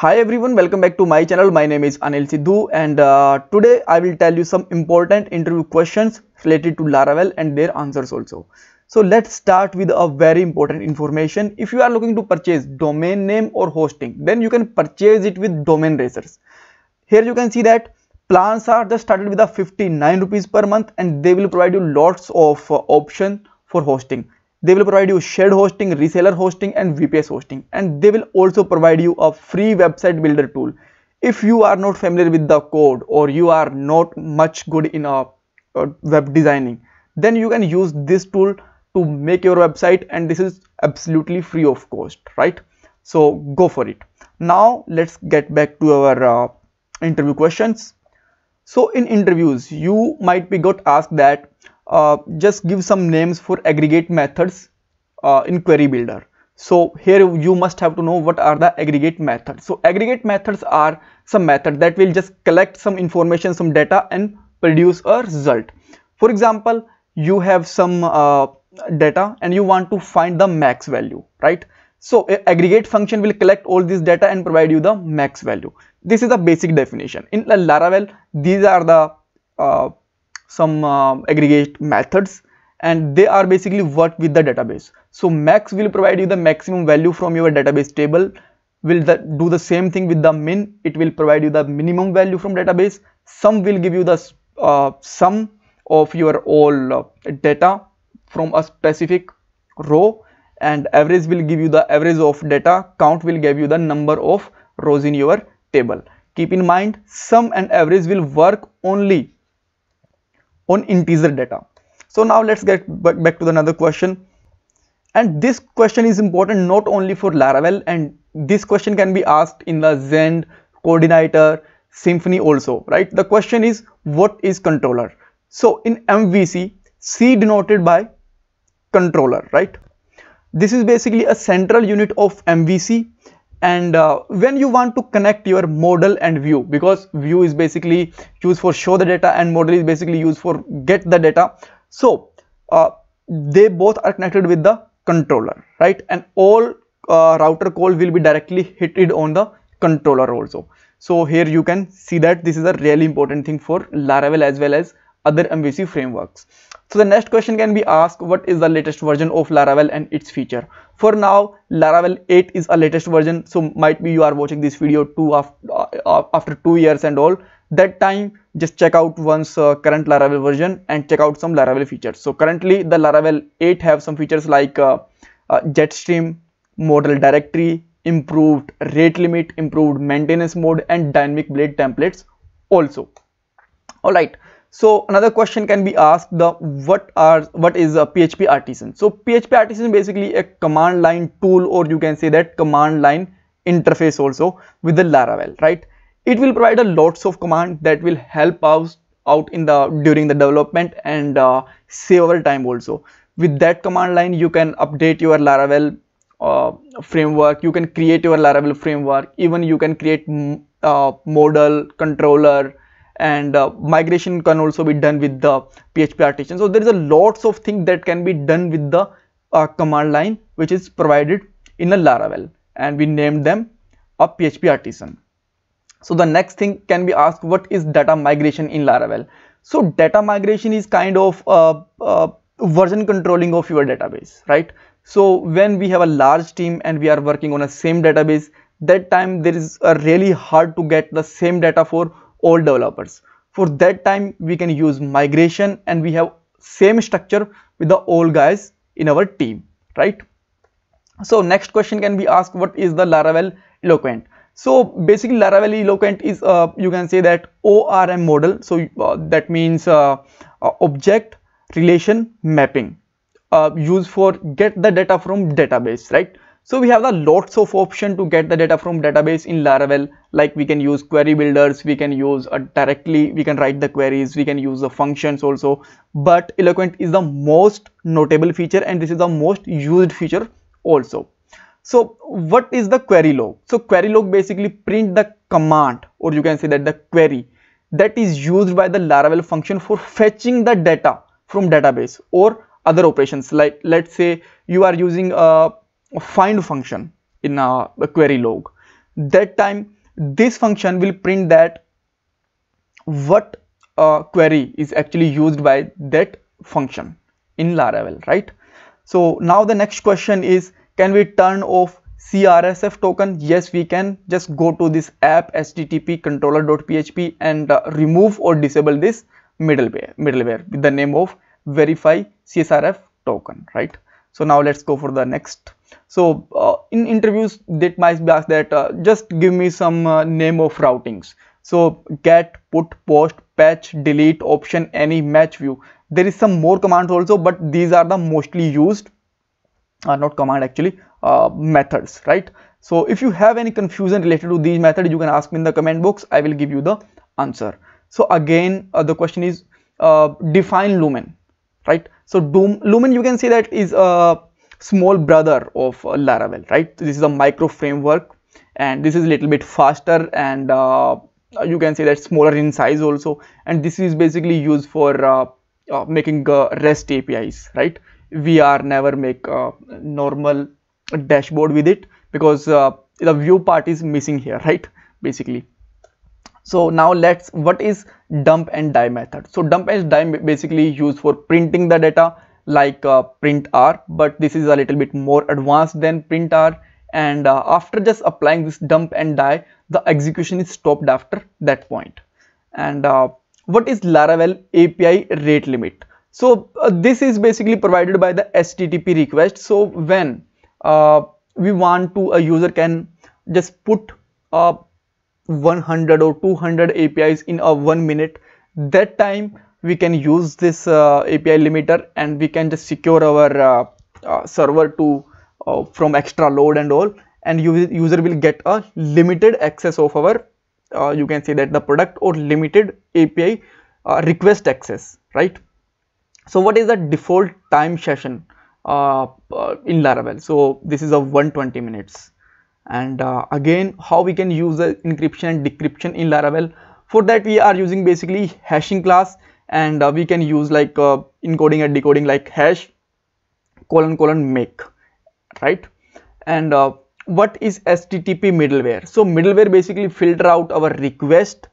Hi everyone, welcome back to my channel. My name is Anil Sidhu and uh, today I will tell you some important interview questions related to Laravel and their answers also. So let's start with a very important information. If you are looking to purchase domain name or hosting, then you can purchase it with domain racers. Here you can see that plans are just started with a 59 rupees per month and they will provide you lots of uh, option for hosting they will provide you shared hosting reseller hosting and vps hosting and they will also provide you a free website builder tool if you are not familiar with the code or you are not much good in a, uh, web designing then you can use this tool to make your website and this is absolutely free of cost right so go for it now let's get back to our uh, interview questions so in interviews you might be got asked that uh, just give some names for aggregate methods uh, in query builder so here you must have to know what are the aggregate methods so aggregate methods are some method that will just collect some information some data and produce a result for example you have some uh, data and you want to find the max value right so aggregate function will collect all this data and provide you the max value this is the basic definition in laravel these are the uh, some uh, aggregate methods and they are basically work with the database. So max will provide you the maximum value from your database table will the, do the same thing with the min it will provide you the minimum value from database sum will give you the uh, sum of your all uh, data from a specific row and average will give you the average of data count will give you the number of rows in your table keep in mind sum and average will work only on integer data. So now let's get back to another question. And this question is important not only for Laravel and this question can be asked in the Zend, Coordinator, Symfony also, right? The question is what is controller? So in MVC, C denoted by controller, right? This is basically a central unit of MVC and uh, when you want to connect your model and view because view is basically used for show the data and model is basically used for get the data so uh, they both are connected with the controller right and all uh, router call will be directly hitted on the controller also so here you can see that this is a really important thing for laravel as well as other MVC frameworks. So the next question can be asked what is the latest version of Laravel and its feature. For now Laravel 8 is a latest version so might be you are watching this video two after, uh, uh, after two years and all that time just check out once uh, current Laravel version and check out some Laravel features. So currently the Laravel 8 have some features like uh, uh Jetstream, model directory, improved rate limit, improved maintenance mode and dynamic blade templates also. Alright, so another question can be asked the what are what is a PHP artisan? So PHP artisan basically a command line tool or you can say that command line interface also with the Laravel, right? It will provide a lots of command that will help us out in the during the development and uh, save our time also. With that command line, you can update your Laravel uh, framework, you can create your Laravel framework, even you can create mm, uh, model, controller, and uh, migration can also be done with the PHP partition. So there is a lots of things that can be done with the uh, command line which is provided in a Laravel and we named them a PHP artisan. So the next thing can be asked what is data migration in Laravel. So data migration is kind of uh, uh, version controlling of your database, right? So when we have a large team and we are working on a same database, that time there is a really hard to get the same data for old developers. For that time we can use migration and we have same structure with the old guys in our team, right? So next question can be asked what is the Laravel Eloquent? So basically Laravel Eloquent is uh, you can say that ORM model. So uh, that means uh, uh object relation mapping uh, used for get the data from database, right? So we have the lots of option to get the data from database in Laravel like we can use query builders, we can use uh, directly, we can write the queries, we can use the functions also. But Eloquent is the most notable feature and this is the most used feature also. So what is the query log? So query log basically print the command or you can say that the query that is used by the Laravel function for fetching the data from database or other operations like let's say you are using a uh, find function in a, a query log that time this function will print that what uh, query is actually used by that function in laravel right so now the next question is can we turn off CRSF token yes we can just go to this app http controller.php and uh, remove or disable this middleware middleware with the name of verify CSRF token right so now let's go for the next so uh, in interviews that might be asked that uh, just give me some uh, name of routings. So get, put, post, patch, delete, option, any, match view. There is some more commands also but these are the mostly used, are uh, not command actually, uh, methods right. So if you have any confusion related to these methods you can ask me in the comment box I will give you the answer. So again uh, the question is define lumen right. So doom, lumen you can say that is a small brother of uh, Laravel, right? So this is a micro framework and this is a little bit faster and uh, you can say that smaller in size also. And this is basically used for uh, uh making uh, REST APIs, right? VR never make a uh, normal dashboard with it because the view part is missing here, right? Basically. So now let's what is dump and die method. So dump and die basically used for printing the data like uh, R, but this is a little bit more advanced than print R, and uh, after just applying this dump and die the execution is stopped after that point and uh, what is laravel api rate limit so uh, this is basically provided by the http request so when uh, we want to a user can just put uh, 100 or 200 apis in a one minute that time we can use this uh, API limiter and we can just secure our uh, uh, server to from extra load and all and user will get a limited access of our uh, you can say that the product or limited API uh, request access, right? So what is the default time session uh, in Laravel? So this is of 120 minutes. And again, how we can use the encryption and decryption in Laravel? For that, we are using basically hashing class and uh, we can use like uh, encoding and decoding like hash colon colon make right and uh, what is http middleware so middleware basically filter out our request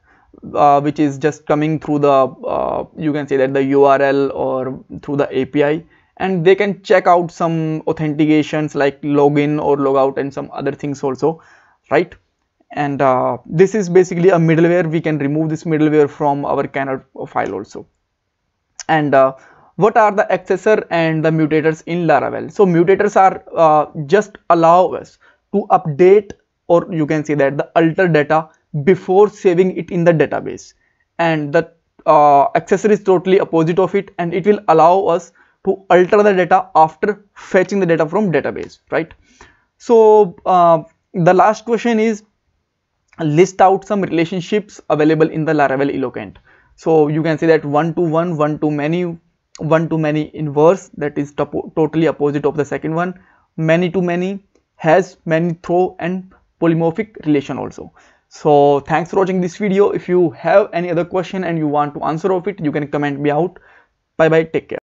uh, which is just coming through the uh, you can say that the url or through the api and they can check out some authentications like login or logout and some other things also right and uh, this is basically a middleware we can remove this middleware from our canard file also and uh, what are the accessor and the mutators in laravel so mutators are uh, just allow us to update or you can say that the alter data before saving it in the database and the uh, accessor is totally opposite of it and it will allow us to alter the data after fetching the data from database right so uh, the last question is list out some relationships available in the Laravel elocant. So you can say that one to one, one to many, one to many inverse that is totally opposite of the second one, many to many has many throw and polymorphic relation also. So thanks for watching this video. If you have any other question and you want to answer of it, you can comment me out. Bye bye. Take care.